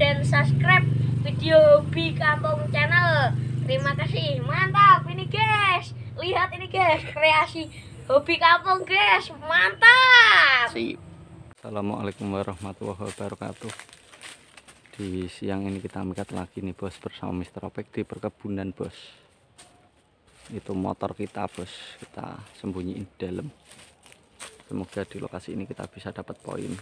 dan subscribe video Hobi Kampung Channel. Terima kasih. Mantap ini guys. Lihat ini guys, kreasi Hobi Kampung guys. Mantap. Sip. Assalamualaikum warahmatullahi wabarakatuh. Di siang ini kita mikat lagi nih bos bersama Mr. Opek di perkebunan bos. Itu motor kita bos, kita sembunyiin dalam. Semoga di lokasi ini kita bisa dapat poin.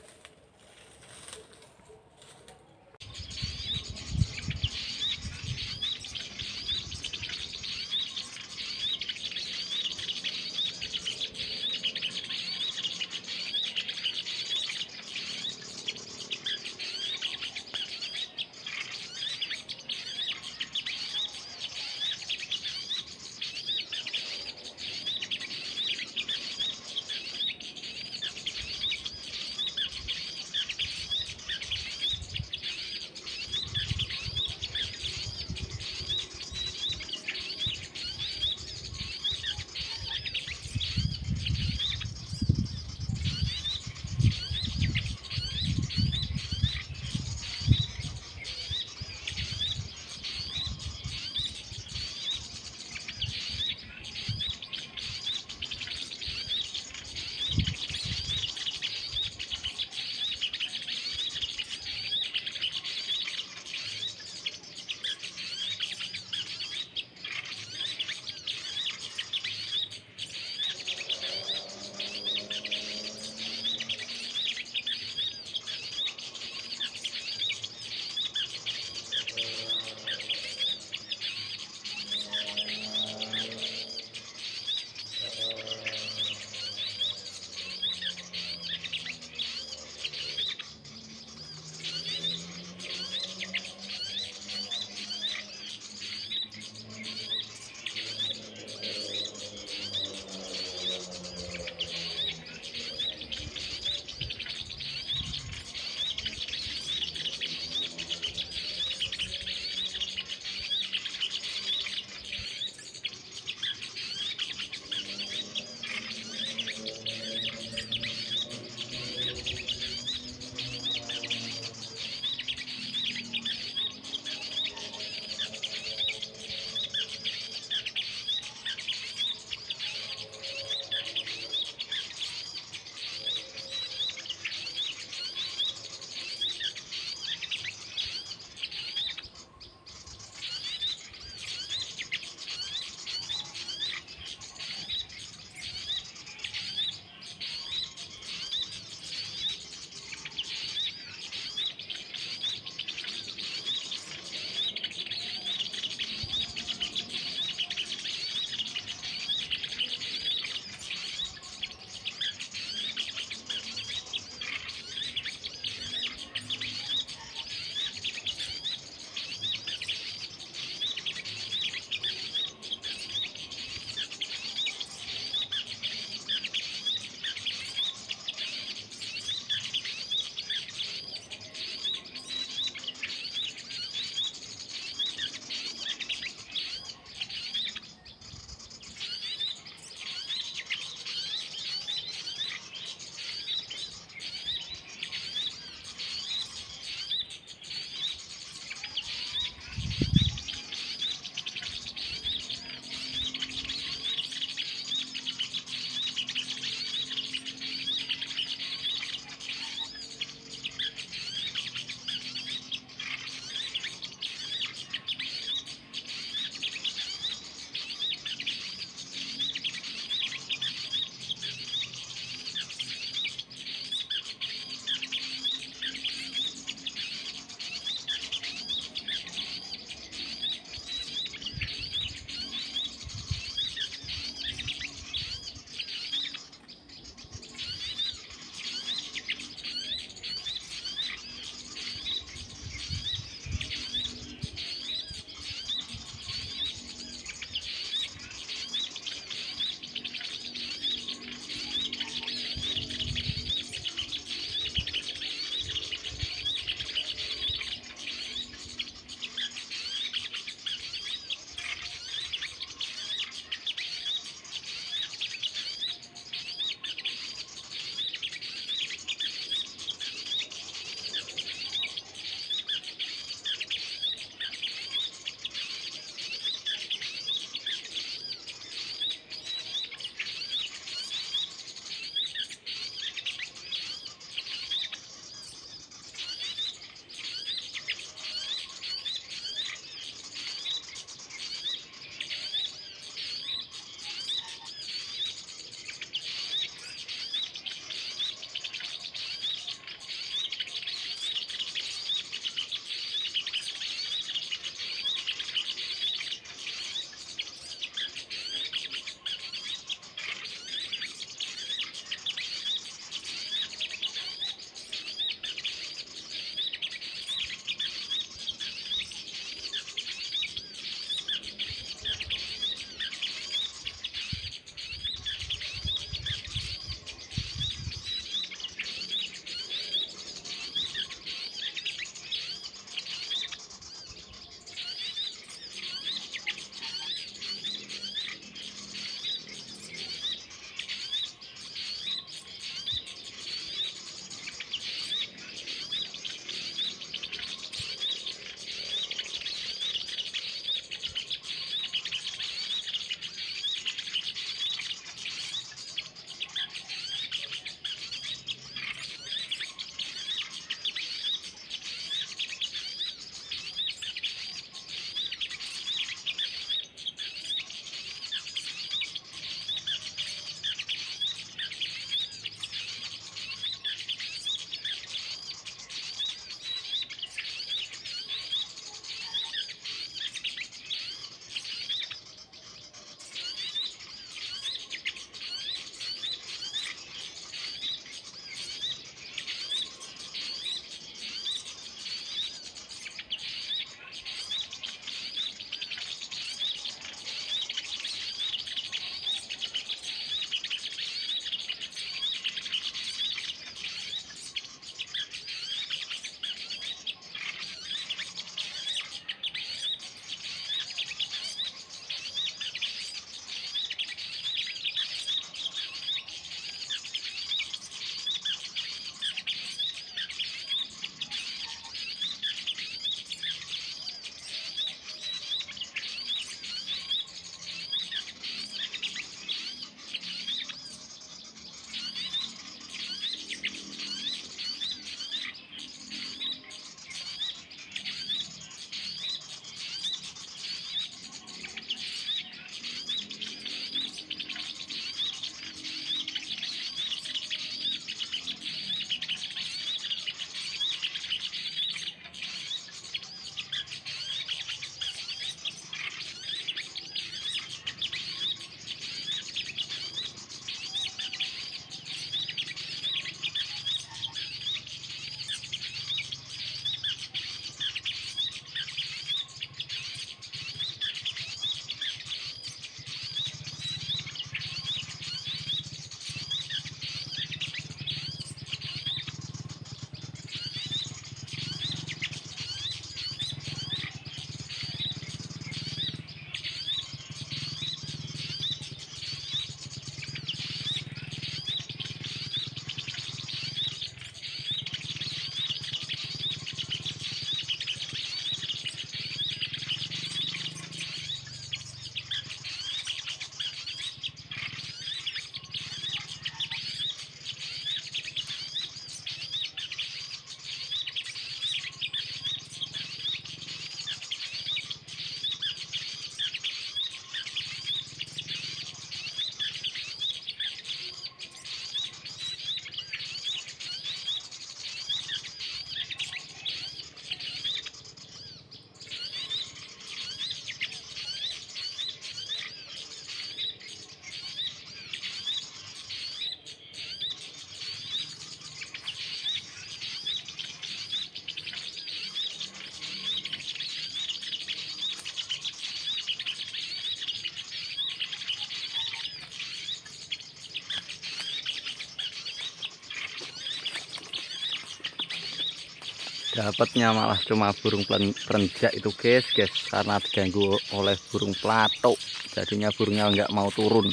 dapatnya malah cuma burung perenjak itu guys guys karena diganggu oleh burung plato jadinya burungnya nggak mau turun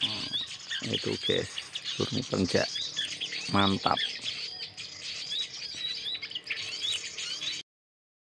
hmm, itu guys burung perenjak mantap